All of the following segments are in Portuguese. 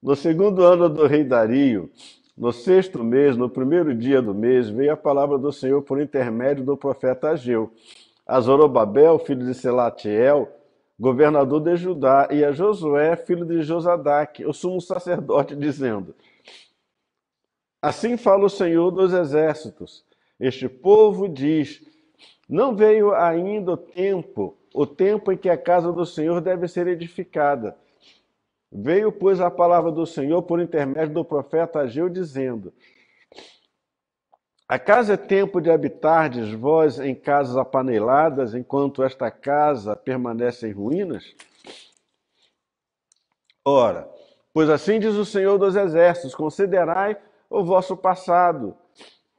No segundo ano do rei Dario, no sexto mês, no primeiro dia do mês, veio a palavra do Senhor por intermédio do profeta Ageu, a Zorobabel, filho de Selatiel, governador de Judá, e a Josué, filho de Josadac, o sumo sacerdote, dizendo: Assim fala o Senhor dos exércitos. Este povo diz: Não veio ainda o tempo, o tempo em que a casa do Senhor deve ser edificada Veio, pois, a palavra do Senhor por intermédio do profeta Ageu, dizendo: Acaso é tempo de habitardes vós em casas apaneladas, enquanto esta casa permanece em ruínas? Ora, pois assim diz o Senhor dos Exércitos: considerai o vosso passado.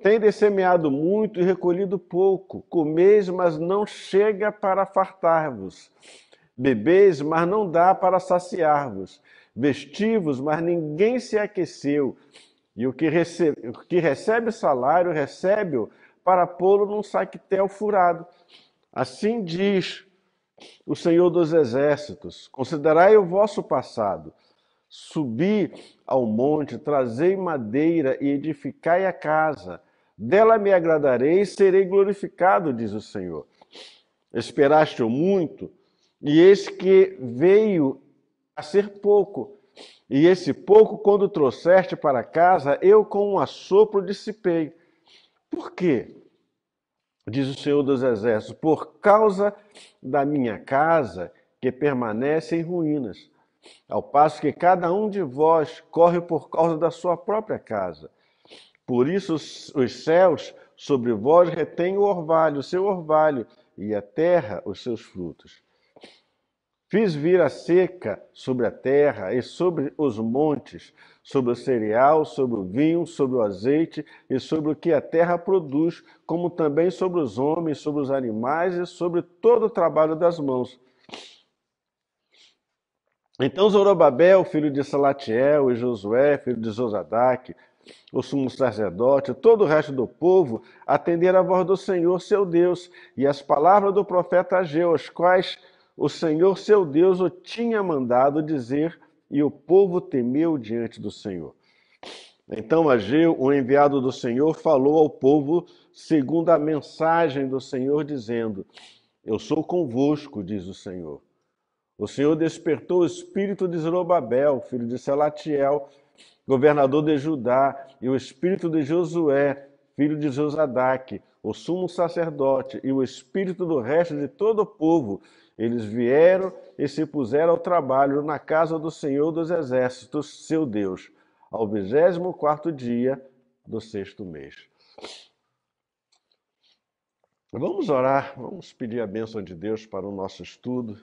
Tendes semeado muito e recolhido pouco, comeis, mas não chega para fartar-vos. Bebeis, mas não dá para saciar-vos vestivos, mas ninguém se aqueceu. E o que recebe, o que recebe salário, recebe-o para pô-lo num saquetel furado. Assim diz o Senhor dos Exércitos: Considerai o vosso passado. Subi ao monte, trazei madeira e edificai a casa. Dela me agradarei e serei glorificado, diz o Senhor. Esperaste muito, e eis que veio a ser pouco. E esse pouco, quando trouxeste para casa, eu com um assopro dissipei. Por quê? Diz o Senhor dos Exércitos, por causa da minha casa que permanece em ruínas, ao passo que cada um de vós corre por causa da sua própria casa. Por isso os céus sobre vós retêm o orvalho, o seu orvalho, e a terra os seus frutos. Fiz vir a seca sobre a terra e sobre os montes, sobre o cereal, sobre o vinho, sobre o azeite e sobre o que a terra produz, como também sobre os homens, sobre os animais e sobre todo o trabalho das mãos. Então Zorobabel, filho de Salatiel, e Josué, filho de Zosadac, o sumo sacerdote, todo o resto do povo, atenderam a voz do Senhor, seu Deus, e as palavras do profeta Ageu, as quais o Senhor seu Deus o tinha mandado dizer, e o povo temeu diante do Senhor. Então Ageu, o enviado do Senhor, falou ao povo segundo a mensagem do Senhor, dizendo: Eu sou convosco, diz o Senhor. O Senhor despertou o espírito de Zerobabel, filho de Selatiel, governador de Judá, e o espírito de Josué, filho de Josadaque, o sumo sacerdote, e o espírito do resto de todo o povo, eles vieram e se puseram ao trabalho na casa do Senhor dos Exércitos, seu Deus, ao vigésimo quarto dia do sexto mês. Vamos orar, vamos pedir a bênção de Deus para o nosso estudo.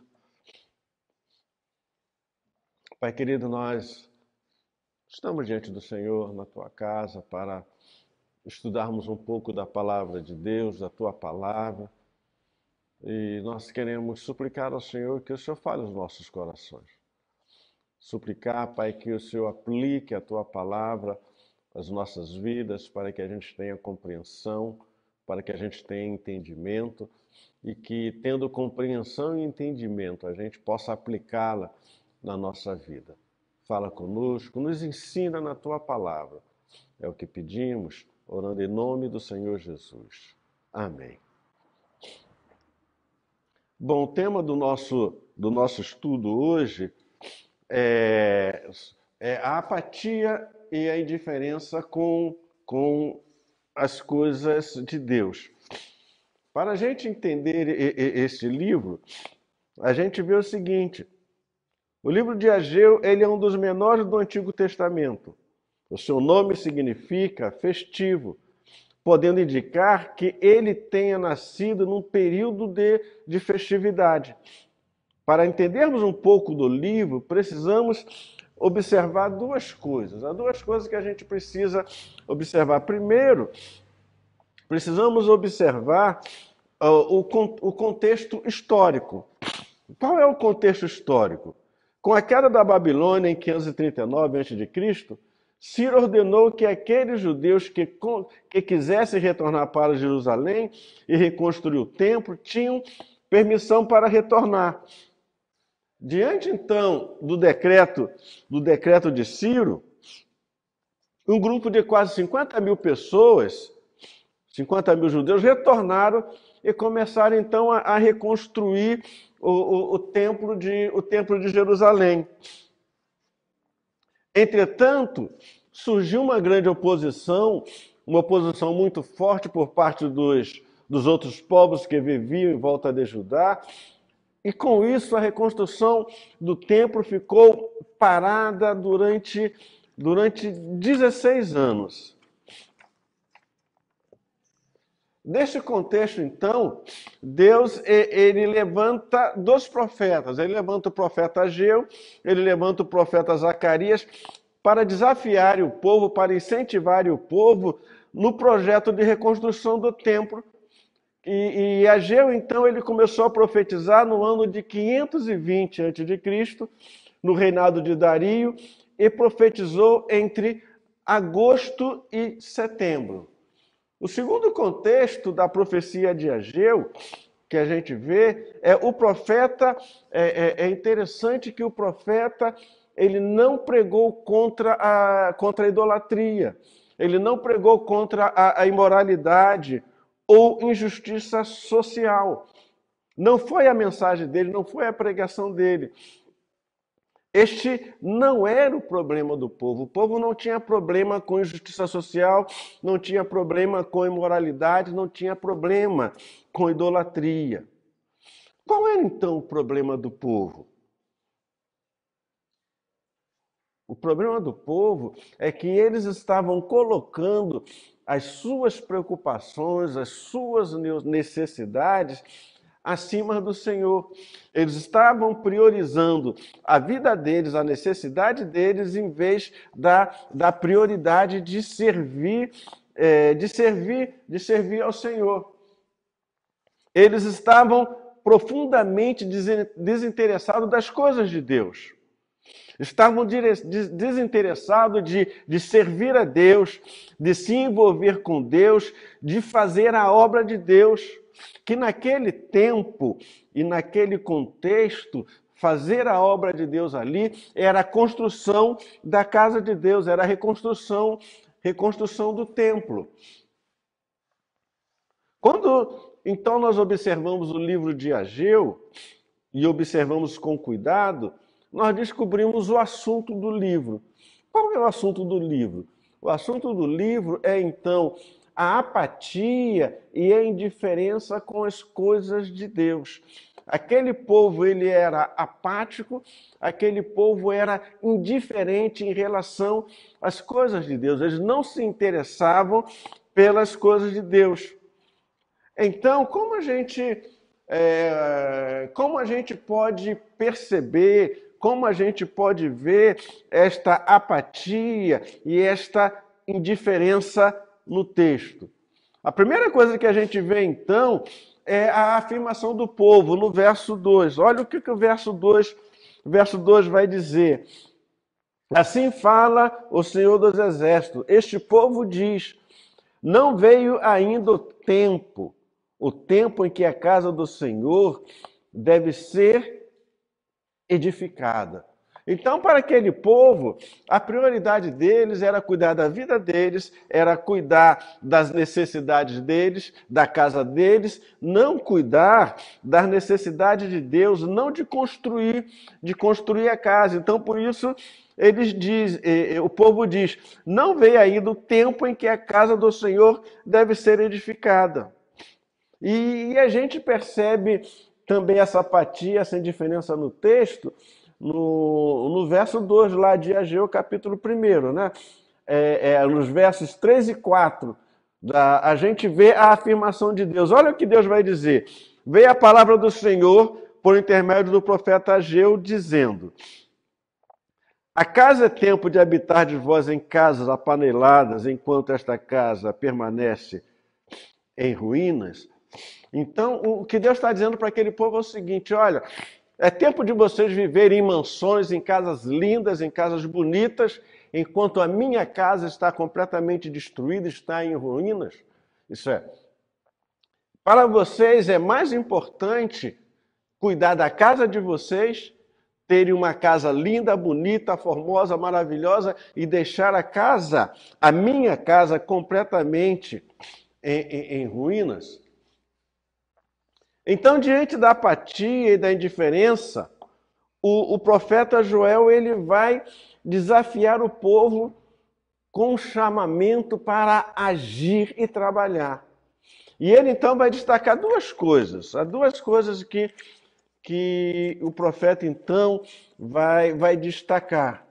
Pai querido, nós estamos diante do Senhor na tua casa para estudarmos um pouco da palavra de Deus, da tua palavra e nós queremos suplicar ao Senhor que o Senhor fale os nossos corações. Suplicar, Pai, que o Senhor aplique a tua palavra às nossas vidas, para que a gente tenha compreensão, para que a gente tenha entendimento e que, tendo compreensão e entendimento, a gente possa aplicá-la na nossa vida. Fala conosco, nos ensina na tua palavra. É o que pedimos, orando em nome do Senhor Jesus. Amém. Bom, o tema do nosso, do nosso estudo hoje é, é a apatia e a indiferença com, com as coisas de Deus. Para a gente entender este livro, a gente vê o seguinte: o livro de Ageu ele é um dos menores do Antigo Testamento. O seu nome significa festivo, podendo indicar que ele tenha nascido num período de, de festividade. Para entendermos um pouco do livro, precisamos observar duas coisas. Há duas coisas que a gente precisa observar. Primeiro, precisamos observar uh, o, o contexto histórico. Qual é o contexto histórico? Com a queda da Babilônia em 539 a.C., Ciro ordenou que aqueles judeus que, que quisessem retornar para Jerusalém e reconstruir o templo tinham permissão para retornar. Diante então do decreto do decreto de Ciro, um grupo de quase 50 mil pessoas, 50 mil judeus, retornaram e começaram então a, a reconstruir o, o, o, templo de, o templo de Jerusalém. Entretanto, surgiu uma grande oposição, uma oposição muito forte por parte dos, dos outros povos que viviam em volta de Judá, e com isso a reconstrução do templo ficou parada durante, durante 16 anos. Nesse contexto, então, Deus ele levanta dois profetas. Ele levanta o profeta Ageu, ele levanta o profeta Zacarias para desafiar o povo, para incentivar o povo no projeto de reconstrução do templo. E, e Ageu, então, ele começou a profetizar no ano de 520 a.C., no reinado de Dario, e profetizou entre agosto e setembro. O segundo contexto da profecia de Ageu que a gente vê é o profeta. É, é, é interessante que o profeta ele não pregou contra a, contra a idolatria, ele não pregou contra a, a imoralidade ou injustiça social. Não foi a mensagem dele, não foi a pregação dele. Este não era o problema do povo. O povo não tinha problema com injustiça social, não tinha problema com imoralidade, não tinha problema com idolatria. Qual era então o problema do povo? O problema do povo é que eles estavam colocando as suas preocupações, as suas necessidades acima do Senhor. Eles estavam priorizando a vida deles, a necessidade deles, em vez da, da prioridade de servir, é, de servir, de servir ao Senhor. Eles estavam profundamente desinteressados das coisas de Deus. Estavam desinteressados de, de servir a Deus, de se envolver com Deus, de fazer a obra de Deus que naquele tempo e naquele contexto fazer a obra de Deus ali era a construção da casa de Deus, era a reconstrução, reconstrução do templo. Quando então nós observamos o livro de Ageu e observamos com cuidado, nós descobrimos o assunto do livro. Qual é o assunto do livro? O assunto do livro é então a apatia e a indiferença com as coisas de Deus. Aquele povo ele era apático, aquele povo era indiferente em relação às coisas de Deus. Eles não se interessavam pelas coisas de Deus. Então, como a gente é, como a gente pode perceber, como a gente pode ver esta apatia e esta indiferença no texto. A primeira coisa que a gente vê então é a afirmação do povo no verso 2. Olha o que, que o verso 2, verso 2 vai dizer. Assim fala o Senhor dos Exércitos. Este povo diz: Não veio ainda o tempo, o tempo em que a casa do Senhor deve ser edificada. Então, para aquele povo, a prioridade deles era cuidar da vida deles, era cuidar das necessidades deles, da casa deles, não cuidar das necessidades de Deus, não de construir, de construir a casa. Então, por isso, eles diz, eh, eh, o povo diz: "Não veio ainda o tempo em que a casa do Senhor deve ser edificada". E, e a gente percebe também essa apatia, essa indiferença no texto, no, no verso 2 lá de Ageu, capítulo 1, né? É, é, nos versos 3 e 4, da, a gente vê a afirmação de Deus. Olha o que Deus vai dizer. Veio a palavra do Senhor por intermédio do profeta Ageu, dizendo: Acaso é tempo de habitar de vós em casas apaneladas, enquanto esta casa permanece em ruínas? Então, o que Deus está dizendo para aquele povo é o seguinte: olha, é tempo de vocês viverem em mansões, em casas lindas, em casas bonitas, enquanto a minha casa está completamente destruída, está em ruínas. Isso é. Para vocês é mais importante cuidar da casa de vocês, terem uma casa linda, bonita, formosa, maravilhosa e deixar a casa, a minha casa, completamente em, em, em ruínas. Então, diante da apatia e da indiferença, o, o profeta Joel ele vai desafiar o povo com um chamamento para agir e trabalhar. E ele então vai destacar duas coisas, há duas coisas que, que o profeta então vai, vai destacar.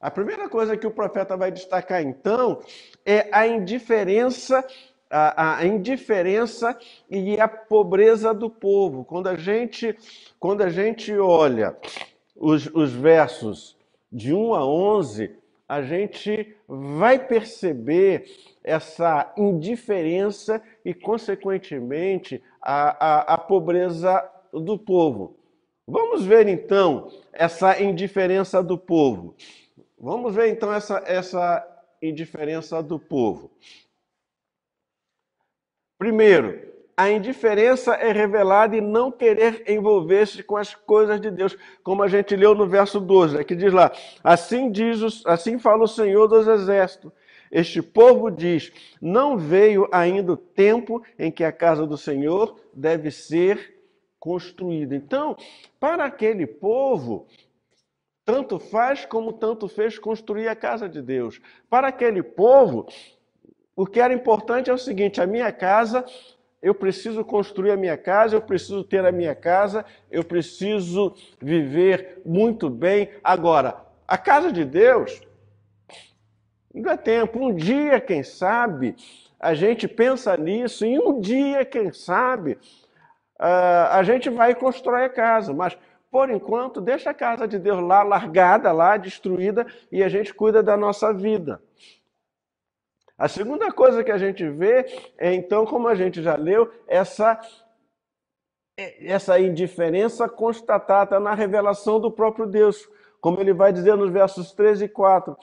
A primeira coisa que o profeta vai destacar então é a indiferença a, a, indiferença e a pobreza do povo. Quando a gente, quando a gente olha os, os versos de 1 a 11, a gente vai perceber essa indiferença e, consequentemente, a, a, a pobreza do povo. Vamos ver então essa indiferença do povo. Vamos ver então essa, essa indiferença do povo. Primeiro, a indiferença é revelada em não querer envolver-se com as coisas de Deus, como a gente leu no verso 12, né, que diz lá: Assim diz, assim fala o Senhor dos exércitos. Este povo diz: Não veio ainda o tempo em que a casa do Senhor deve ser construída. Então, para aquele povo, tanto faz como tanto fez construir a casa de Deus. Para aquele povo, o que era importante é o seguinte: a minha casa, eu preciso construir a minha casa, eu preciso ter a minha casa, eu preciso viver muito bem. Agora, a casa de Deus, não dá é tempo. Um dia, quem sabe, a gente pensa nisso, e um dia, quem sabe, ah, a gente vai construir a casa, mas por enquanto, deixa a casa de Deus lá, largada, lá, destruída, e a gente cuida da nossa vida. A segunda coisa que a gente vê é então, como a gente já leu, essa essa indiferença constatada na revelação do próprio Deus, como ele vai dizer nos versos 3 e 4.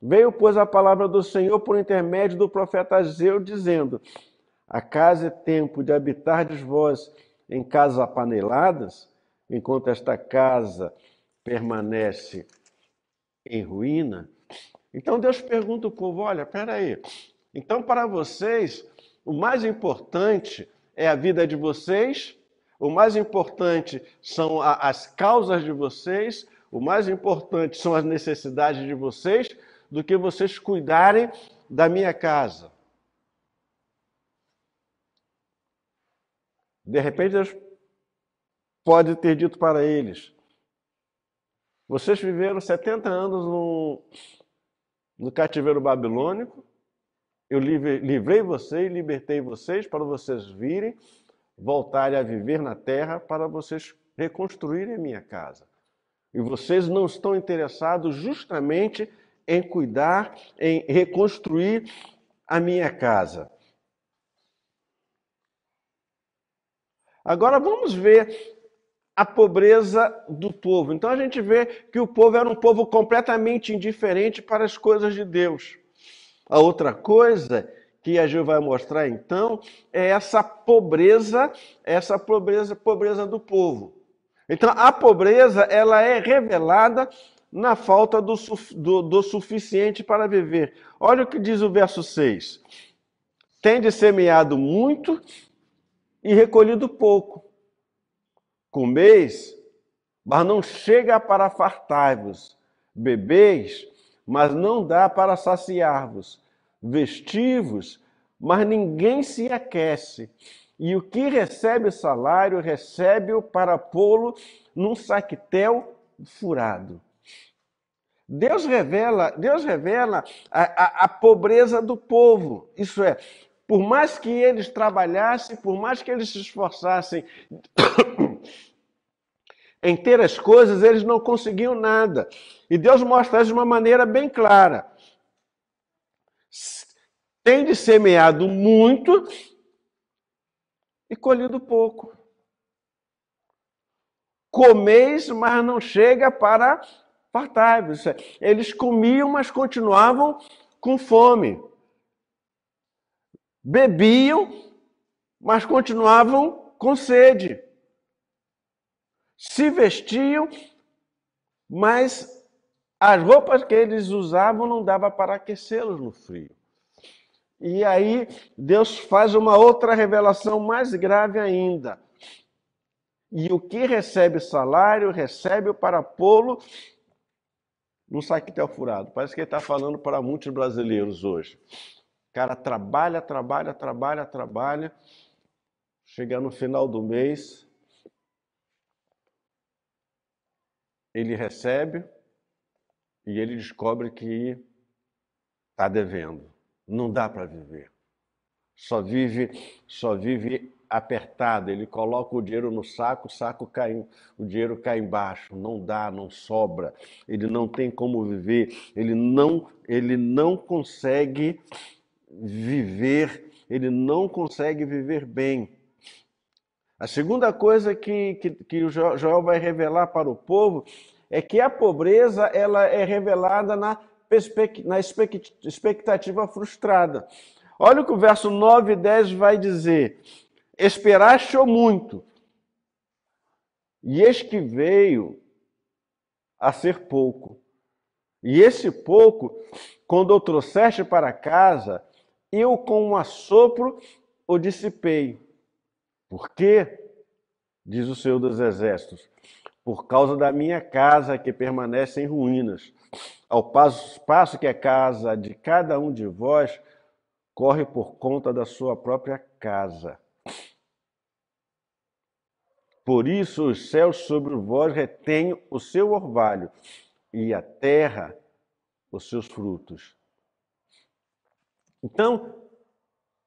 Veio, pois, a palavra do Senhor por intermédio do profeta Ageu, dizendo: A casa é tempo de habitardes vós em casas apaneladas, enquanto esta casa permanece em ruína, então Deus pergunta ao povo: olha, peraí, então para vocês o mais importante é a vida de vocês, o mais importante são a, as causas de vocês, o mais importante são as necessidades de vocês, do que vocês cuidarem da minha casa. De repente Deus pode ter dito para eles: vocês viveram 70 anos num, no cativeiro babilônico, eu livrei vocês libertei vocês para vocês virem, voltarem a viver na terra, para vocês reconstruírem a minha casa. E vocês não estão interessados justamente em cuidar, em reconstruir a minha casa. Agora vamos ver a pobreza do povo. Então a gente vê que o povo era um povo completamente indiferente para as coisas de Deus. A outra coisa que a Gil vai mostrar então é essa pobreza, essa pobreza, pobreza do povo. Então a pobreza ela é revelada na falta do, do, do suficiente para viver. Olha o que diz o verso 6. Tende semeado muito e recolhido pouco. Comeis, mas não chega para fartar-vos. Bebeis, mas não dá para saciar-vos. Vestivos, mas ninguém se aquece. E o que recebe salário, recebe-o para pô-lo num saquetel furado. Deus revela, Deus revela a, a, a, pobreza do povo. Isso é, por mais que eles trabalhassem, por mais que eles se esforçassem Em ter as coisas, eles não conseguiam nada. E Deus mostra isso de uma maneira bem clara. Tende semeado muito e colhido pouco. Comeis, mas não chega para fartar é, Eles comiam, mas continuavam com fome. Bebiam, mas continuavam com sede se vestiam, mas as roupas que eles usavam não dava para aquecê-los no frio. E aí Deus faz uma outra revelação mais grave ainda. E o que recebe salário, recebe-o para pô-lo num saquetel furado. Parece que ele está falando para muitos brasileiros hoje. O cara trabalha, trabalha, trabalha, trabalha, chega no final do mês, ele recebe e ele descobre que está devendo. Não dá para viver. Só vive, só vive apertado. Ele coloca o dinheiro no saco, o saco cai, o dinheiro cai embaixo. Não dá, não sobra. Ele não tem como viver. Ele não, ele não consegue viver. Ele não consegue viver bem. A segunda coisa que, que, que o Joel vai revelar para o povo é que a pobreza ela é revelada na, na expectativa frustrada. Olha o que o verso 9 e 10 vai dizer: esperaste ou muito, e eis que veio a ser pouco. E esse pouco, quando o trouxeste para casa, eu com um assopro o dissipei. Por quê? Diz o Senhor dos Exércitos. Por causa da minha casa que permanece em ruínas. Ao passo, passo que a casa de cada um de vós corre por conta da sua própria casa. Por isso os céus sobre vós retêm o seu orvalho, e a terra os seus frutos. Então,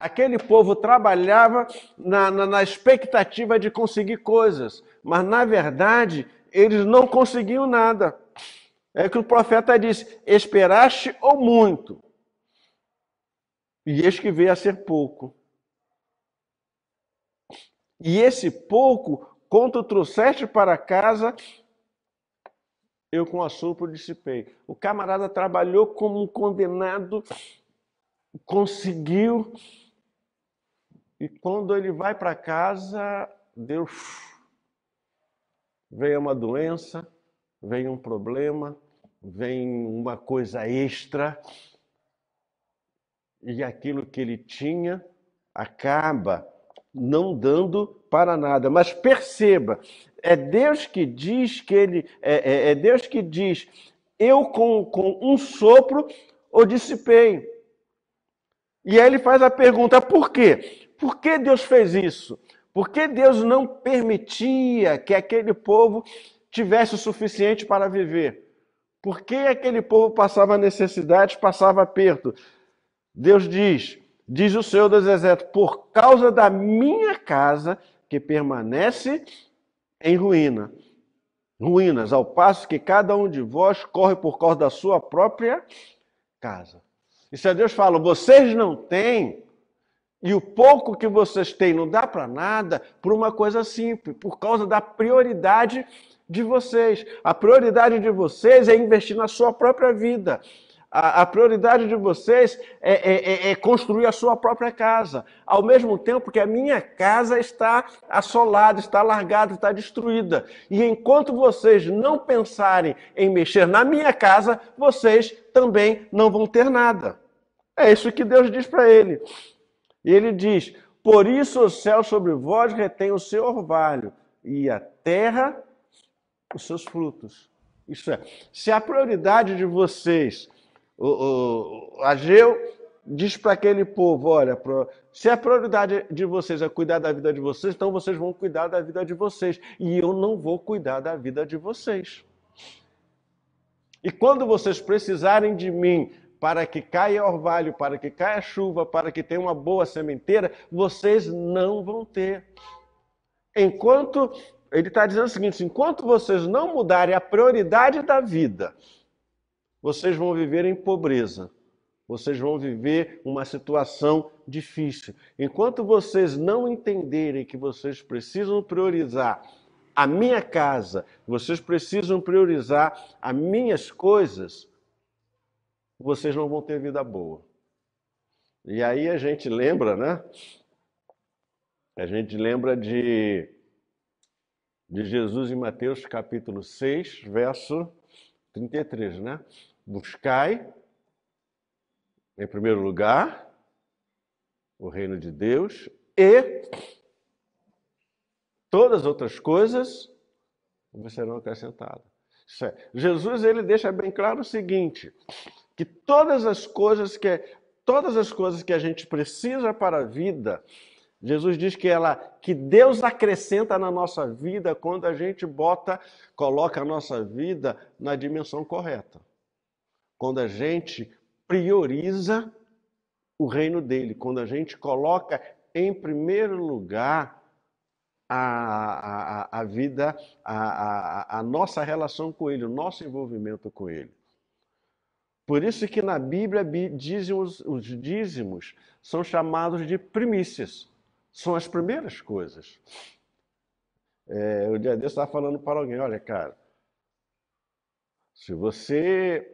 Aquele povo trabalhava na, na, na, expectativa de conseguir coisas, mas na verdade eles não conseguiam nada. É que o profeta disse: esperaste ou muito, e eis que veio a ser pouco. E esse pouco, quanto trouxeste para casa, eu com assopro dissipei. O camarada trabalhou como um condenado, conseguiu e quando ele vai para casa, Deus vem uma doença, vem um problema, vem uma coisa extra, e aquilo que ele tinha acaba não dando para nada. Mas perceba, é Deus que diz que ele, é, é, é Deus que diz, eu com, com um sopro o dissipei. E aí ele faz a pergunta, por quê? Por que Deus fez isso? Porque Deus não permitia que aquele povo tivesse o suficiente para viver. Por que aquele povo passava necessidade, passava aperto? Deus diz, diz o Senhor dos Exércitos, por causa da minha casa que permanece em ruína. Ruínas, ao passo que cada um de vós corre por causa da sua própria casa. E se Deus fala, vocês não têm, e o pouco que vocês têm não dá para nada por uma coisa simples, por causa da prioridade de vocês. A prioridade de vocês é investir na sua própria vida. A, a prioridade de vocês é, é, é, é, construir a sua própria casa. Ao mesmo tempo que a minha casa está assolada, está largada, está destruída. E enquanto vocês não pensarem em mexer na minha casa, vocês também não vão ter nada. É isso que Deus diz para ele. E ele diz: Por isso o céu sobre vós retém o seu orvalho, e a terra os seus frutos. Isso é, se a prioridade de vocês, o, o, o Ageu diz para aquele povo: olha, se a prioridade de vocês é cuidar da vida de vocês, então vocês vão cuidar da vida de vocês. E eu não vou cuidar da vida de vocês. E quando vocês precisarem de mim para que caia orvalho, para que caia chuva, para que tenha uma boa sementeira, vocês não vão ter. Enquanto ele está dizendo o seguinte: enquanto vocês não mudarem a prioridade da vida, vocês vão viver em pobreza, vocês vão viver uma situação difícil. Enquanto vocês não entenderem que vocês precisam priorizar a minha casa, vocês precisam priorizar as minhas coisas, vocês não vão ter vida boa. E aí a gente lembra, né? A gente lembra de, de Jesus em Mateus capítulo 6, verso 33, né? Buscai, em primeiro lugar, o reino de Deus e todas as outras coisas serão acrescentadas. É, Jesus ele deixa bem claro o seguinte: que todas as coisas que todas as coisas que a gente precisa para a vida, Jesus diz que ela que Deus acrescenta na nossa vida quando a gente bota, coloca a nossa vida na dimensão correta. Quando a gente prioriza o reino dele, quando a gente coloca em primeiro lugar a, a, a vida, a, a, a nossa relação com ele, o nosso envolvimento com ele. Por isso que na Bíblia dízimos, os dízimos são chamados de primícias. São as primeiras coisas. É, o dia desse estava falando para alguém, olha, cara, se você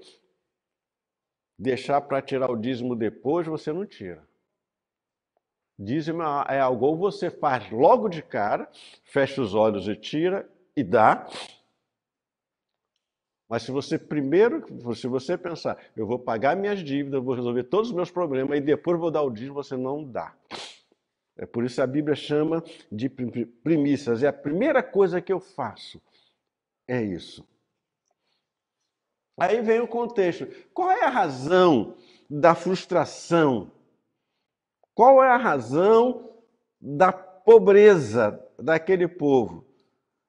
deixar para tirar o dízimo depois, você não tira. Dízimo é, é algo ou você faz logo de cara, fecha os olhos e tira e dá, mas se você primeiro, se você pensar, eu vou pagar minhas dívidas, vou resolver todos os meus problemas e depois vou dar o dízimo, você não dá. É por isso que a Bíblia chama de primícias. É a primeira coisa que eu faço. É isso. Aí vem o contexto. Qual é a razão da frustração? Qual é a razão da pobreza daquele povo?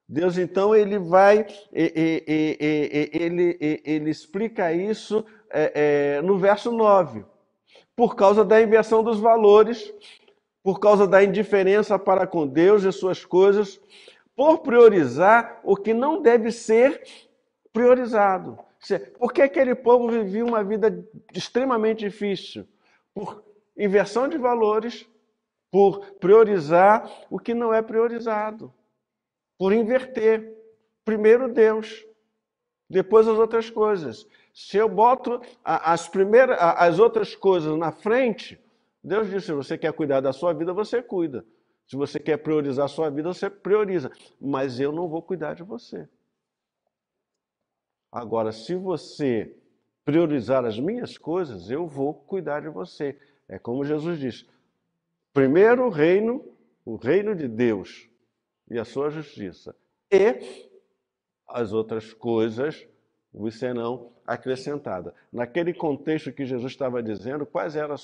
Deus, então, ele vai, ele, ele explica isso é, é, no verso 9. Por causa da inversão dos valores, por causa da indiferença para com Deus e suas coisas, por priorizar o que não deve ser priorizado. Por que aquele povo vivia uma vida extremamente difícil? Por inversão de valores, por priorizar o que não é priorizado por inverter. Primeiro Deus, depois as outras coisas. Se eu boto as, primeiras, as outras coisas na frente, Deus disse: se você quer cuidar da sua vida, você cuida. Se você quer priorizar a sua vida, você prioriza. Mas eu não vou cuidar de você. Agora, se você priorizar as minhas coisas, eu vou cuidar de você. É como Jesus disse: primeiro o reino, o reino de Deus, e a sua justiça, e as outras coisas vos serão acrescentadas. Naquele contexto que Jesus estava dizendo, quais eram,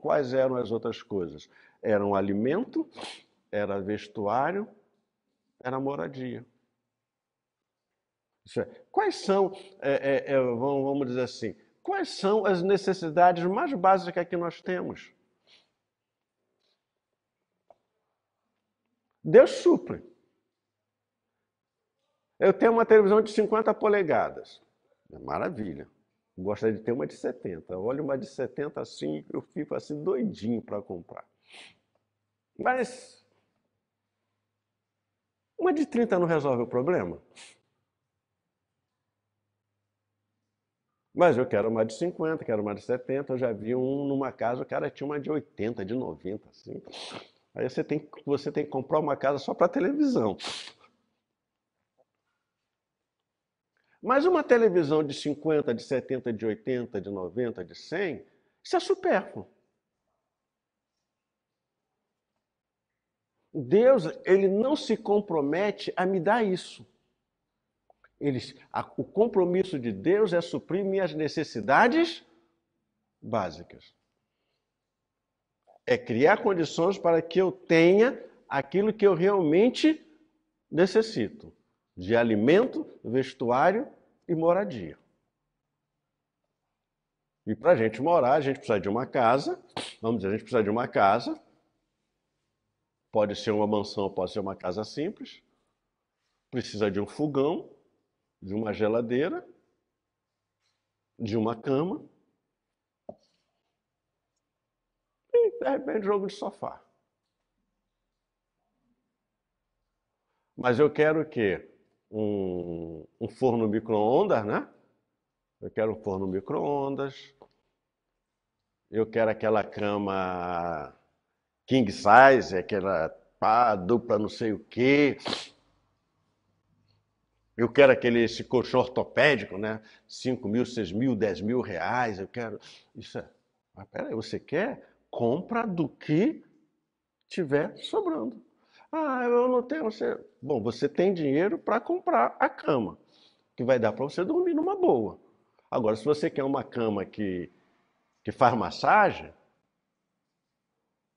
quais eram as outras coisas? Era um alimento, era vestuário, era moradia. Isso é, quais são, é, é, é vamos dizer assim, quais são as necessidades mais básicas que nós temos? Deus supre. Eu tenho uma televisão de 50 polegadas. É maravilha. Gostaria de ter uma de 70. Olha uma de 70 assim, eu fico assim doidinho para comprar. Mas uma de 30 não resolve o problema? Mas eu quero uma de 50, quero uma de 70. Eu já vi um numa casa, o cara tinha uma de 80, de 90, assim. Aí você tem, você tem que comprar uma casa só para televisão. Mas uma televisão de 50, de 70, de 80, de 90, de 100, isso é supérfluo. Deus, ele não se compromete a me dar isso. Ele, a, o compromisso de Deus é suprir minhas necessidades básicas. É criar condições para que eu tenha aquilo que eu realmente necessito: de alimento, vestuário e moradia. E para a gente morar, a gente precisa de uma casa. Vamos dizer, a gente precisa de uma casa. Pode ser uma mansão, pode ser uma casa simples. Precisa de um fogão, de uma geladeira, de uma cama de é, é repente, jogo de sofá. Mas eu quero que um, um forno micro-ondas, né? Eu quero um forno micro-ondas. Eu quero aquela cama king size, aquela pá, dupla não sei o quê. Eu quero aquele esse colchão ortopédico, né? 5 mil, 6 mil, 10 mil reais. Eu quero. Isso é. Mas peraí, você quer compra do que tiver sobrando. Ah, eu não tenho. Você... Bom, você tem dinheiro para comprar a cama, que vai dar para você dormir numa boa. Agora, se você quer uma cama que, que faz massagem,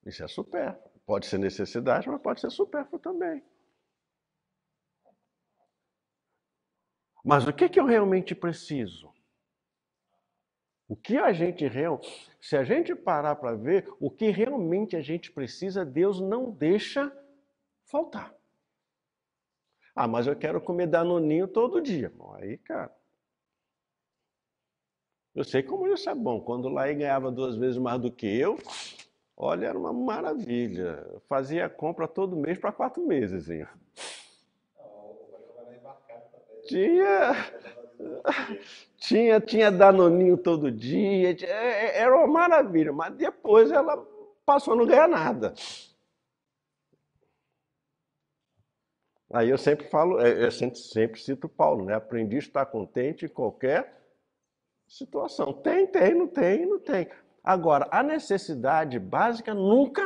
isso é supérfluo. Pode ser necessidade, mas pode ser supérfluo também. Mas o que, que eu realmente preciso? O que a gente realmente, se a gente parar para ver o que realmente a gente precisa, Deus não deixa faltar. Ah, mas eu quero comer danoninho todo dia. Bom, aí, cara. Eu sei como isso é bom. Quando lá ganhava duas vezes mais do que eu, olha, era uma maravilha. Eu fazia compra todo mês para quatro meses. Hein? Tinha. tinha, tinha danoninho todo dia, é, é, era uma maravilha, mas depois ela passou a não ganhar nada. Aí eu sempre falo, eu é, sempre, sempre cito Paulo, né? Aprendi a estar contente em qualquer situação. Tem, tem, não tem, não tem. Agora, a necessidade básica nunca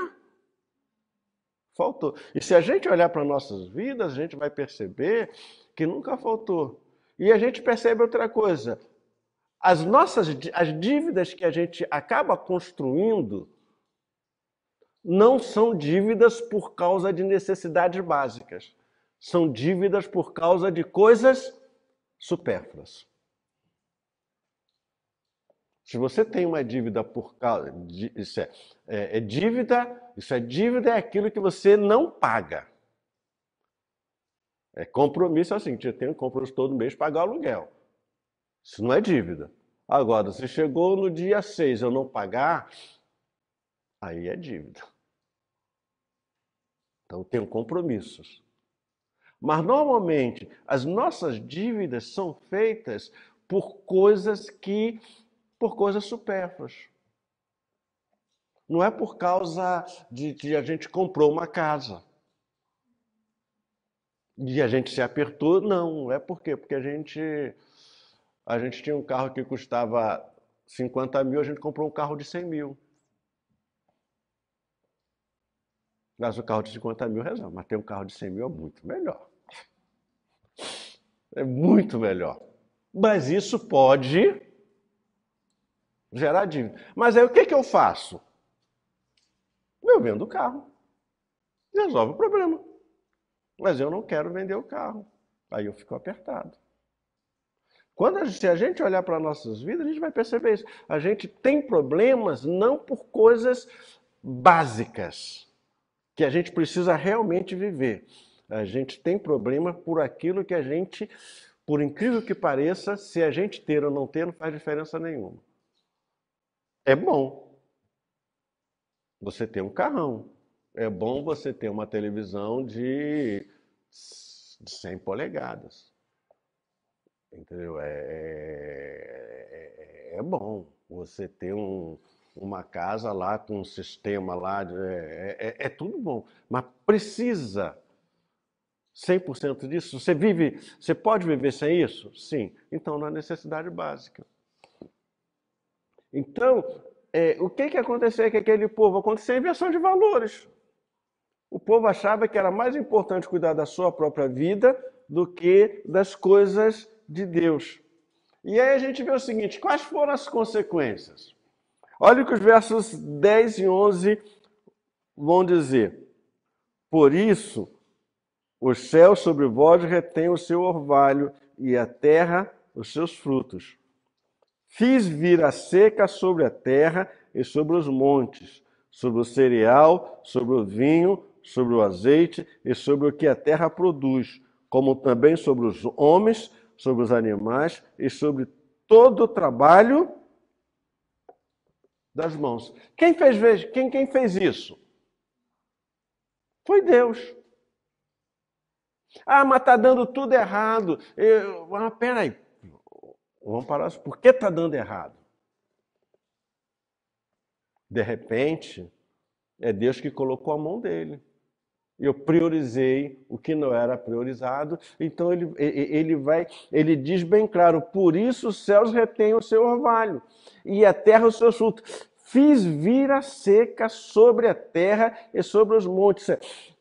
faltou. E se a gente olhar para nossas vidas, a gente vai perceber que nunca faltou. E a gente percebe outra coisa. As nossas as dívidas que a gente acaba construindo não são dívidas por causa de necessidades básicas. São dívidas por causa de coisas supérfluas. Se você tem uma dívida por causa. Isso é, é, é dívida, isso é dívida, é aquilo que você não paga. É compromisso assim, eu tenho compromisso todo mês pagar aluguel. Isso não é dívida. Agora, se chegou no dia 6 eu não pagar, aí é dívida. Então, tenho compromissos. Mas, normalmente, as nossas dívidas são feitas por coisas que. por coisas supérfluas. Não é por causa de que a gente comprou uma casa e a gente se apertou, não, é por quê? Porque a gente, a gente tinha um carro que custava 50 mil, a gente comprou um carro de 100 mil. Mas o carro de 50 mil é resolve, mas ter um carro de 100 mil é muito melhor. É muito melhor. Mas isso pode gerar dívida. Mas aí o que, que eu faço? Eu vendo o carro. Resolve o problema mas eu não quero vender o carro. Aí eu fico apertado. Quando a gente, se a gente olhar para nossas vidas, a gente vai perceber isso. A gente tem problemas não por coisas básicas que a gente precisa realmente viver. A gente tem problema por aquilo que a gente, por incrível que pareça, se a gente ter ou não ter, não faz diferença nenhuma. É bom você ter um carrão, é bom você ter uma televisão de, 100 polegadas. Entendeu? É, é, é, é bom você ter um, uma casa lá com um sistema lá, de, é, é, é, é tudo bom, mas precisa 100% disso? Você vive, você pode viver sem isso? Sim. Então, na necessidade básica. Então, é, o que, que aconteceu com aquele é povo? Aconteceu inversão de valores. O povo achava que era mais importante cuidar da sua própria vida do que das coisas de Deus. E aí a gente vê o seguinte: quais foram as consequências? Olha o que os versos 10 e 11 vão dizer. Por isso, o céu sobre vós retém o seu orvalho e a terra os seus frutos. Fiz vir a seca sobre a terra e sobre os montes, sobre o cereal, sobre o vinho, sobre o azeite e sobre o que a terra produz, como também sobre os homens, sobre os animais e sobre todo o trabalho das mãos. Quem fez, quem, quem fez isso? Foi Deus. Ah, mas está dando tudo errado. Eu, ah, peraí. Vamos parar. Por que está dando errado? De repente, é Deus que colocou a mão dele eu priorizei o que não era priorizado. Então ele, ele vai, ele diz bem claro: por isso os céus retêm o seu orvalho e a terra o seu fruto. Fiz vir a seca sobre a terra e sobre os montes.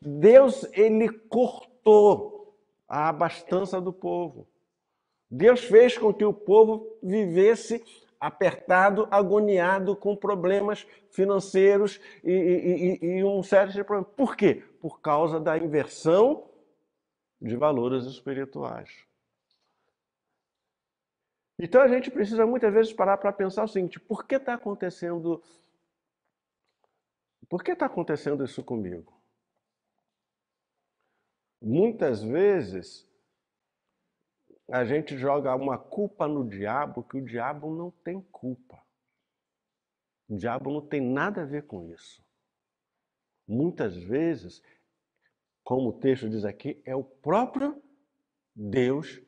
Deus ele cortou a abastança do povo. Deus fez com que o povo vivesse apertado, agoniado com problemas financeiros e, e, e, e um sério de Por quê? por causa da inversão de valores espirituais. Então a gente precisa muitas vezes parar para pensar o seguinte: por que está acontecendo? Por que está acontecendo isso comigo? Muitas vezes a gente joga uma culpa no diabo que o diabo não tem culpa. O diabo não tem nada a ver com isso. Muitas vezes, como o texto diz aqui, é o próprio Deus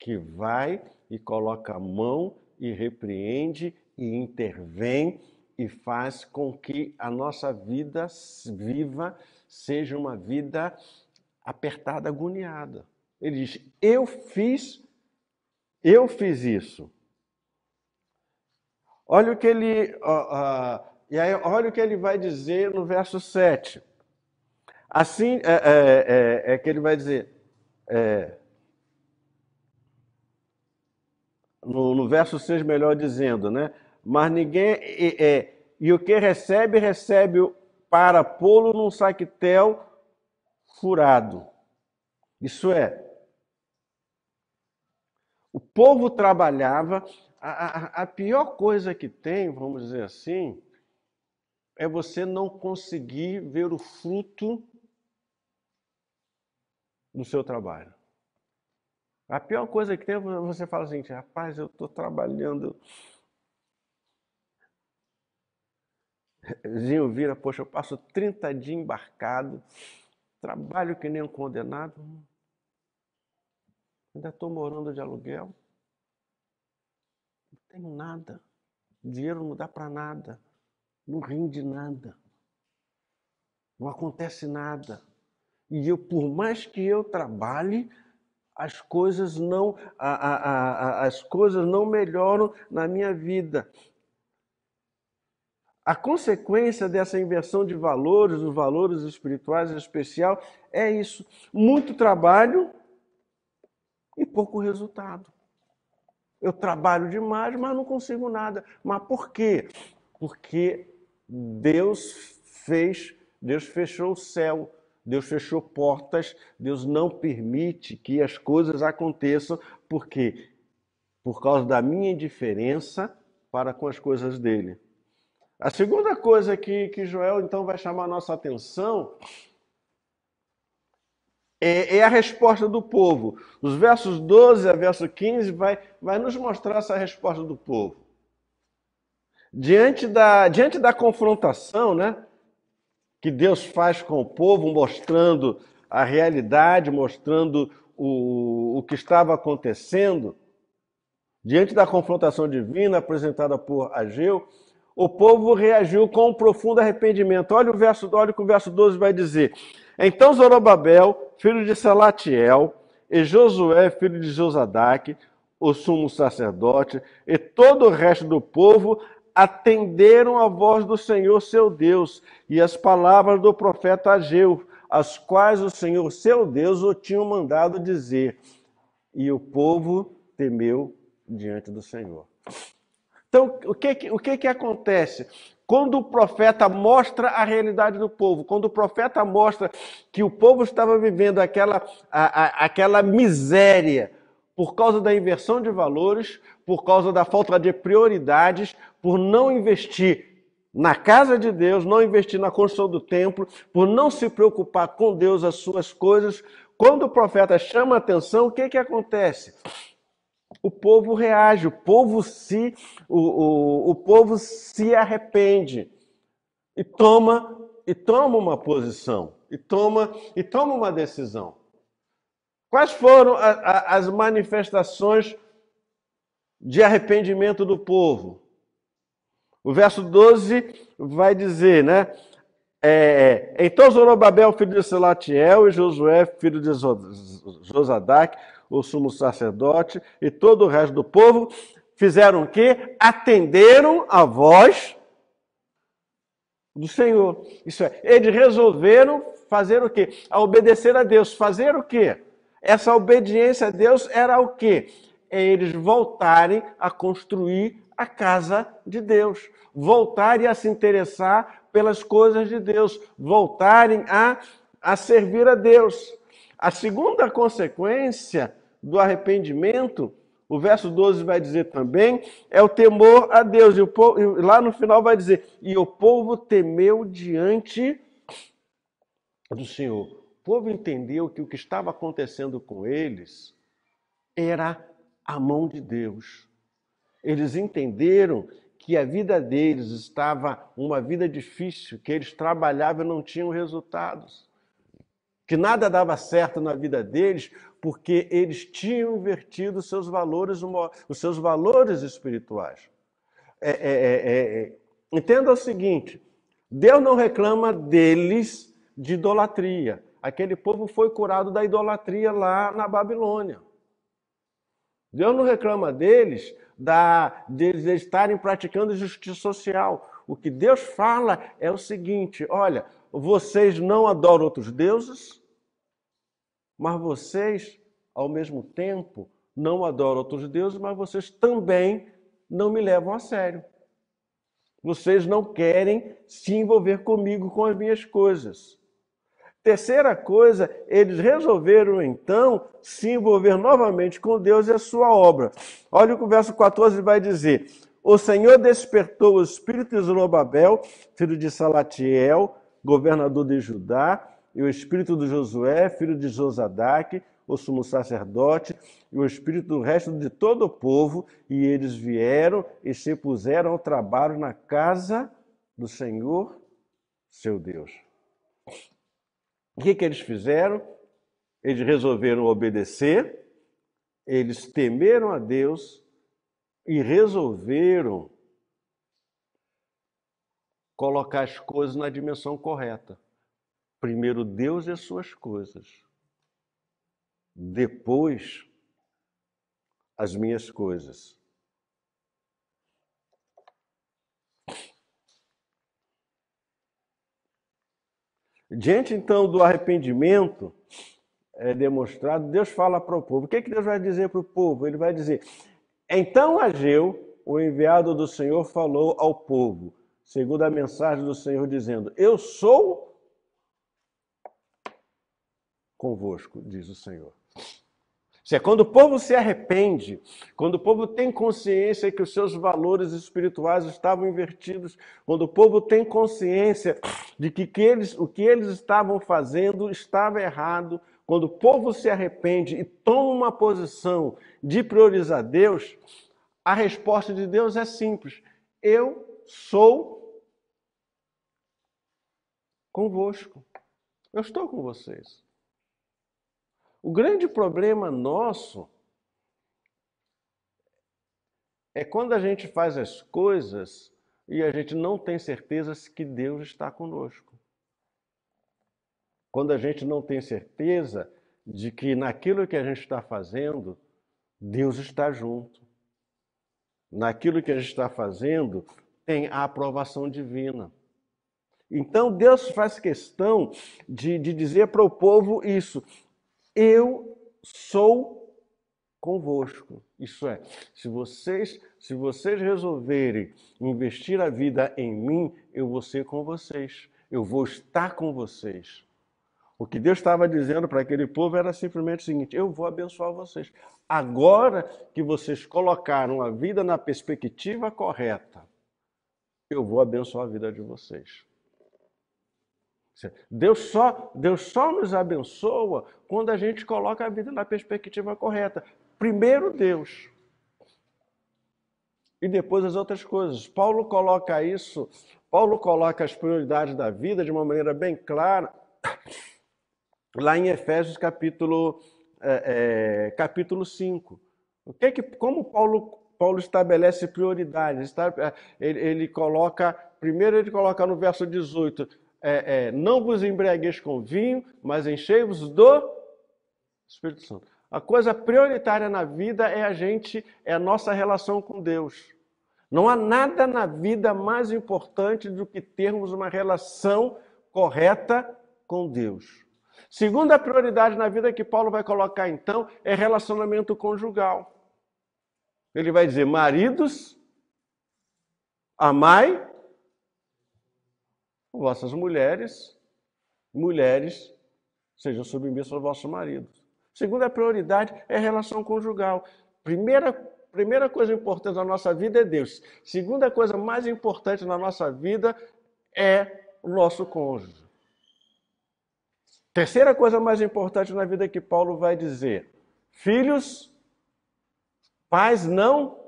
que vai e coloca a mão e repreende e intervém e faz com que a nossa vida viva seja uma vida apertada, agoniada. Ele diz: Eu fiz, eu fiz isso. Olha o que ele. Uh, uh, e aí, olha o que ele vai dizer no verso 7. Assim é, é, é, é que ele vai dizer. É, no, no, verso 6, melhor dizendo, né? Mas ninguém. É, e o que recebe, recebe para pô-lo num saquetel furado. Isso é. O povo trabalhava. A, a, a pior coisa que tem, vamos dizer assim, é você não conseguir ver o fruto do seu trabalho. A pior coisa que tem é você falar assim, rapaz, eu estou trabalhando. Zinho vira, poxa, eu passo 30 dias embarcado, trabalho que nem um condenado, ainda estou morando de aluguel, não tenho nada, dinheiro não dá para nada não rende nada, não acontece nada. E eu, por mais que eu trabalhe, as coisas não a, a, a, as coisas não melhoram na minha vida. A consequência dessa inversão de valores, os valores espirituais em especial, é isso: muito trabalho e pouco resultado. Eu trabalho demais, mas não consigo nada. Mas por quê? Porque Deus fez, Deus fechou o céu, Deus fechou portas, Deus não permite que as coisas aconteçam porque por causa da minha indiferença para com as coisas dele. A segunda coisa que, que Joel então vai chamar a nossa atenção é, é, a resposta do povo. Os versos 12 a verso 15 vai, vai nos mostrar essa resposta do povo diante da, diante da confrontação né, que Deus faz com o povo, mostrando a realidade, mostrando o, o que estava acontecendo, diante da confrontação divina apresentada por Ageu, o povo reagiu com um profundo arrependimento. Olha o verso, olha o que o verso 12 vai dizer. Então Zorobabel, filho de Salatiel, e Josué, filho de Josadaque, o sumo sacerdote, e todo o resto do povo atenderam a voz do Senhor seu Deus e as palavras do profeta Ageu, as quais o Senhor seu Deus o tinha mandado dizer. E o povo temeu diante do Senhor. Então, o que, o que, que acontece? Quando o profeta mostra a realidade do povo, quando o profeta mostra que o povo estava vivendo aquela, a, a, aquela miséria por causa da inversão de valores, por causa da falta de prioridades, por não investir na casa de Deus, não investir na construção do templo, por não se preocupar com Deus, as suas coisas. Quando o profeta chama a atenção, o que, que acontece? O povo reage, o povo se, o, o, o povo se arrepende e toma e toma uma posição e toma e toma uma decisão. Quais foram a, a, as manifestações de arrependimento do povo. O verso 12 vai dizer, né? É, então Zorobabel, filho de Selatiel, e Josué, filho de Josadac, o sumo sacerdote, e todo o resto do povo, fizeram o quê? Atenderam a voz do Senhor. Isso é, eles resolveram fazer o quê? A obedecer a Deus. Fazer o quê? Essa obediência a Deus era o quê? é eles voltarem a construir a casa de Deus, voltarem a se interessar pelas coisas de Deus, voltarem a, a servir a Deus. A segunda consequência do arrependimento, o verso 12 vai dizer também, é o temor a Deus. E, povo, e lá no final vai dizer: E o povo temeu diante do Senhor. O povo entendeu que o que estava acontecendo com eles era a mão de Deus. Eles entenderam que a vida deles estava uma vida difícil, que eles trabalhavam e não tinham resultados, que nada dava certo na vida deles, porque eles tinham invertido seus valores, os seus valores espirituais. É é, é, é, é, Entenda o seguinte: Deus não reclama deles de idolatria. Aquele povo foi curado da idolatria lá na Babilônia. Deus não reclama deles, da, deles estarem praticando justiça social. O que Deus fala é o seguinte: olha, vocês não adoram outros deuses, mas vocês, ao mesmo tempo, não adoram outros deuses, mas vocês também não me levam a sério. Vocês não querem se envolver comigo com as minhas coisas. Terceira coisa, eles resolveram então se envolver novamente com Deus e a sua obra. Olha o que o verso 14 vai dizer: O Senhor despertou o espírito de Zorobabel, filho de Salatiel, governador de Judá, e o espírito de Josué, filho de Josadaque, o sumo sacerdote, e o espírito do resto de todo o povo, e eles vieram e se puseram ao trabalho na casa do Senhor, seu Deus. O que, que eles fizeram? Eles resolveram obedecer, eles temeram a Deus e resolveram colocar as coisas na dimensão correta. Primeiro Deus e as suas coisas. Depois as minhas coisas. Diante então do arrependimento é, demonstrado, Deus fala para o povo. O que, é que Deus vai dizer para o povo? Ele vai dizer: Então Ageu, o enviado do Senhor, falou ao povo, segundo a mensagem do Senhor, dizendo: Eu sou convosco, diz o Senhor seja, quando o povo se arrepende, quando o povo tem consciência que os seus valores espirituais estavam invertidos, quando o povo tem consciência de que, que eles, o que eles estavam fazendo estava errado, quando o povo se arrepende e toma uma posição de priorizar Deus, a resposta de Deus é simples: Eu sou convosco. Eu estou com vocês. O grande problema nosso é quando a gente faz as coisas e a gente não tem certeza que Deus está conosco. Quando a gente não tem certeza de que naquilo que a gente está fazendo, Deus está junto. Naquilo que a gente está fazendo, tem a aprovação divina. Então Deus faz questão de, de dizer para o povo isso: eu sou convosco. Isso é, se vocês, se vocês resolverem investir a vida em mim, eu vou ser com vocês. Eu vou estar com vocês. O que Deus estava dizendo para aquele povo era simplesmente o seguinte: eu vou abençoar vocês. Agora que vocês colocaram a vida na perspectiva correta, eu vou abençoar a vida de vocês. Deus só, Deus só nos abençoa quando a gente coloca a vida na perspectiva correta. Primeiro Deus. E depois as outras coisas. Paulo coloca isso, Paulo coloca as prioridades da vida de uma maneira bem clara, lá em Efésios capítulo, é, é, capítulo 5. O que é que, como Paulo, Paulo estabelece prioridades? É, ele, ele coloca, primeiro ele coloca no verso 18, é, é, não vos embriagueis com vinho, mas enchei-vos do Espírito Santo. A coisa prioritária na vida é a gente, é a nossa relação com Deus. Não há nada na vida mais importante do que termos uma relação correta com Deus. Segunda prioridade na vida que Paulo vai colocar então é relacionamento conjugal. Ele vai dizer: maridos, amai vossas mulheres, mulheres, sejam submissas aos vossos maridos. Segunda prioridade é a relação conjugal. Primeira, primeira coisa importante na nossa vida é Deus. Segunda coisa mais importante na nossa vida é o nosso cônjuge. Terceira coisa mais importante na vida que Paulo vai dizer: Filhos, pais, não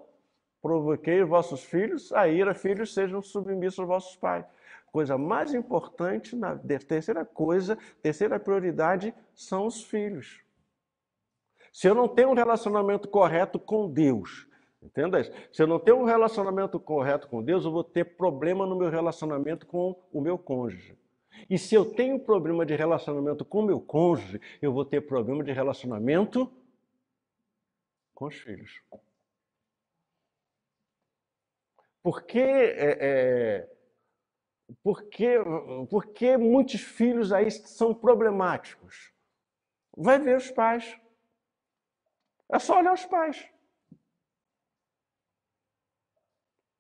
provoquei vossos filhos a ira, filhos sejam submissos aos vossos pais coisa mais importante, na terceira coisa, terceira prioridade são os filhos. Se eu não tenho um relacionamento correto com Deus, entenda isso? Se eu não tenho um relacionamento correto com Deus, eu vou ter problema no meu relacionamento com o meu cônjuge. E se eu tenho problema de relacionamento com o meu cônjuge, eu vou ter problema de relacionamento com os filhos. Porque é, é porque, porque muitos filhos aí são problemáticos? Vai ver os pais. É só olhar os pais.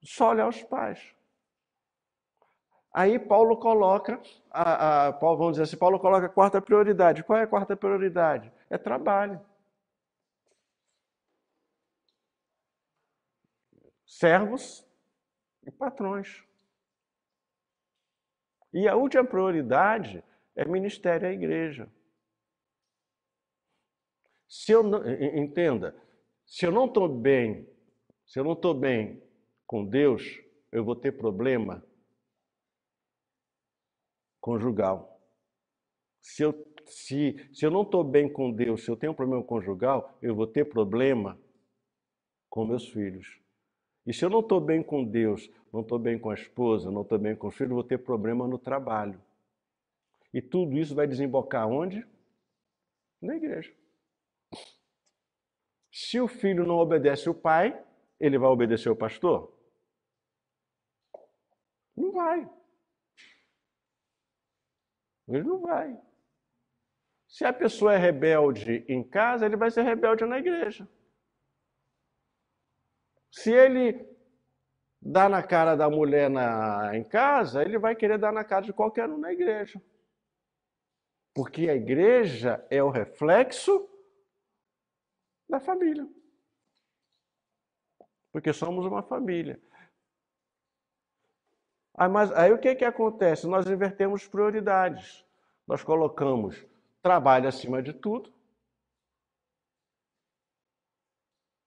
Só olhar os pais. Aí Paulo coloca, a, a, vamos dizer assim, Paulo coloca a quarta prioridade. Qual é a quarta prioridade? É trabalho. Servos e patrões. E a última prioridade é ministério à igreja. Se eu não, entenda, se eu não estou bem, se eu não estou bem com Deus, eu vou ter problema conjugal. Se eu, se, se eu não estou bem com Deus, se eu tenho um problema conjugal, eu vou ter problema com meus filhos. E se eu não estou bem com Deus, não estou bem com a esposa, não estou bem com os filhos, vou ter problema no trabalho. E tudo isso vai desembocar onde? Na igreja. Se o filho não obedece o pai, ele vai obedecer o pastor? Não vai. Ele não vai. Se a pessoa é rebelde em casa, ele vai ser rebelde na igreja. Se ele dá na cara da mulher na, em casa, ele vai querer dar na cara de qualquer um na igreja. Porque a igreja é o reflexo da família. Porque somos uma família. Aí, ah, mas aí o que, que acontece? Nós invertemos prioridades. Nós colocamos trabalho acima de tudo,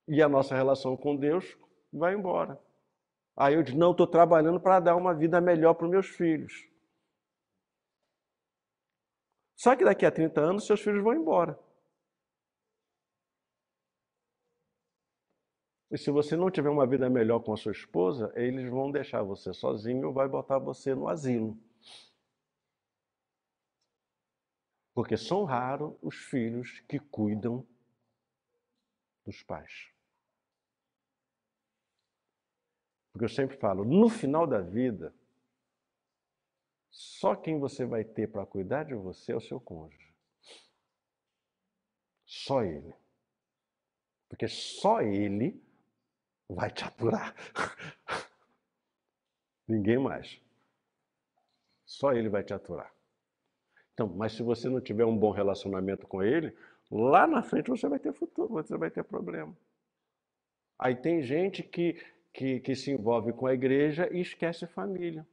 e a nossa relação com Deus vai embora. Aí eu digo: não, estou trabalhando para dar uma vida melhor para os meus filhos. Só que daqui a 30 anos seus filhos vão embora. E se você não tiver uma vida melhor com a sua esposa, eles vão deixar você sozinho ou vai botar você no asilo. Porque são raros os filhos que cuidam dos pais. Porque eu sempre falo, no final da vida, só quem você vai ter para cuidar de você é o seu cônjuge. Só ele. Porque só ele vai te aturar. Ninguém mais. Só ele vai te aturar. Então, mas se você não tiver um bom relacionamento com ele, lá na frente você vai ter futuro, você vai ter problema. Aí tem gente que que, que se envolve com a igreja e esquece família.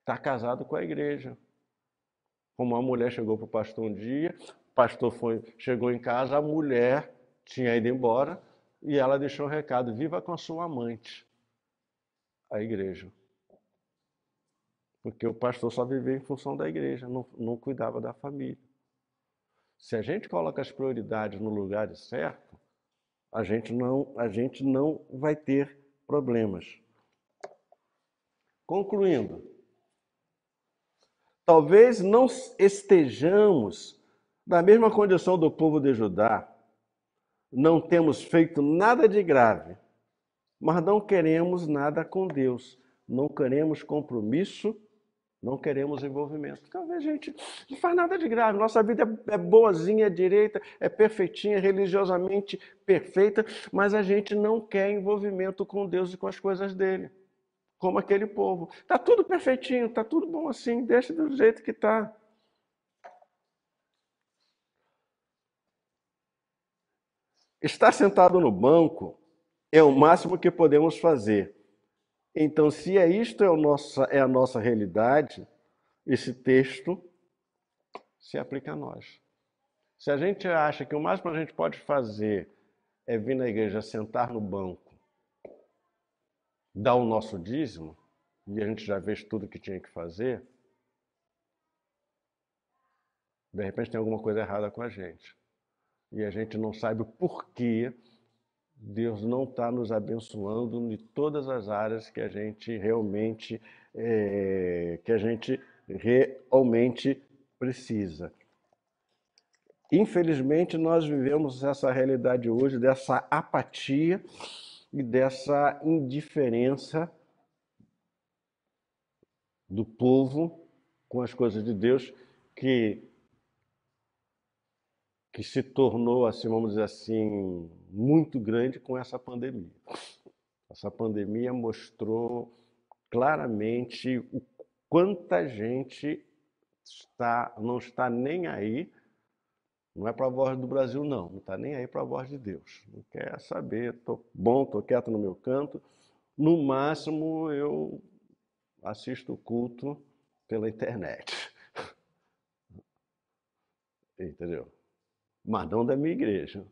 Está casado com a igreja. Como uma mulher chegou para o pastor um dia, o pastor foi, chegou em casa, a mulher tinha ido embora e ela deixou um recado: viva com a sua amante, a igreja. Porque o pastor só vivia em função da igreja, não, não cuidava da família. Se a gente coloca as prioridades no lugar certo, a gente não, a gente não vai ter problemas. Concluindo, talvez não estejamos na mesma condição do povo de Judá, não temos feito nada de grave, mas não queremos nada com Deus, não queremos compromisso não queremos envolvimento. Talvez então, a gente não faz nada de grave. Nossa vida é, é boazinha, é direita, é perfeitinha, é religiosamente perfeita, mas a gente não quer envolvimento com Deus e com as coisas dele, como aquele povo. Tá tudo perfeitinho, tá tudo bom assim, deixa do jeito que tá. Estar sentado no banco é o máximo que podemos fazer então, se é isto é, nosso, é a nossa realidade, esse texto se aplica a nós. Se a gente acha que o máximo que a gente pode fazer é vir na igreja, sentar no banco, dar o nosso dízimo, e a gente já fez tudo o que tinha que fazer, de repente tem alguma coisa errada com a gente. E a gente não sabe o porquê Deus não está nos abençoando em todas as áreas que a gente realmente é, que a gente realmente precisa. Infelizmente, nós vivemos essa realidade hoje dessa apatia e dessa indiferença do povo com as coisas de Deus que que se tornou assim, vamos dizer assim, muito grande com essa pandemia. Essa pandemia mostrou claramente o quanta gente está, não está nem aí, não é para a voz do Brasil, não, não está nem aí para a voz de Deus. Não quer saber, estou bom, estou quieto no meu canto. No máximo, eu assisto o culto pela internet. Entendeu? Mas não da minha igreja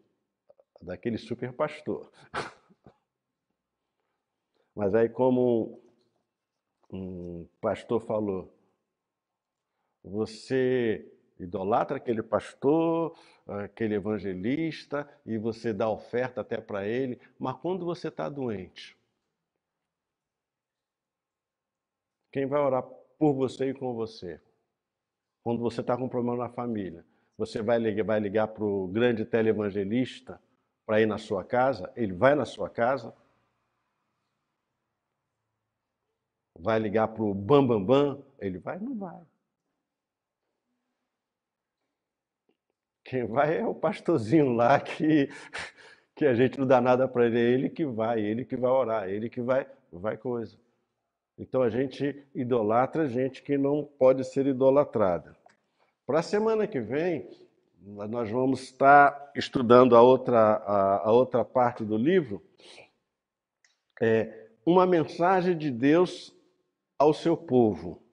daquele super pastor. Mas aí, como um pastor falou, você idolatra aquele pastor, aquele evangelista, e você dá oferta até para ele, mas quando você está doente, quem vai orar por você e com você? Quando você está com um problema na família, você vai ligar, vai ligar para o grande televangelista para ir na sua casa, ele vai na sua casa, vai ligar para o Bambambam, bam, ele vai? Não vai. Quem vai é o pastorzinho lá que, que a gente não dá nada para ele, é ele que vai, ele que vai orar, ele que vai, vai coisa. Então a gente idolatra gente que não pode ser idolatrada. Para a semana que vem, nós vamos estar estudando a outra, a, a outra parte do livro, é uma mensagem de Deus ao seu povo.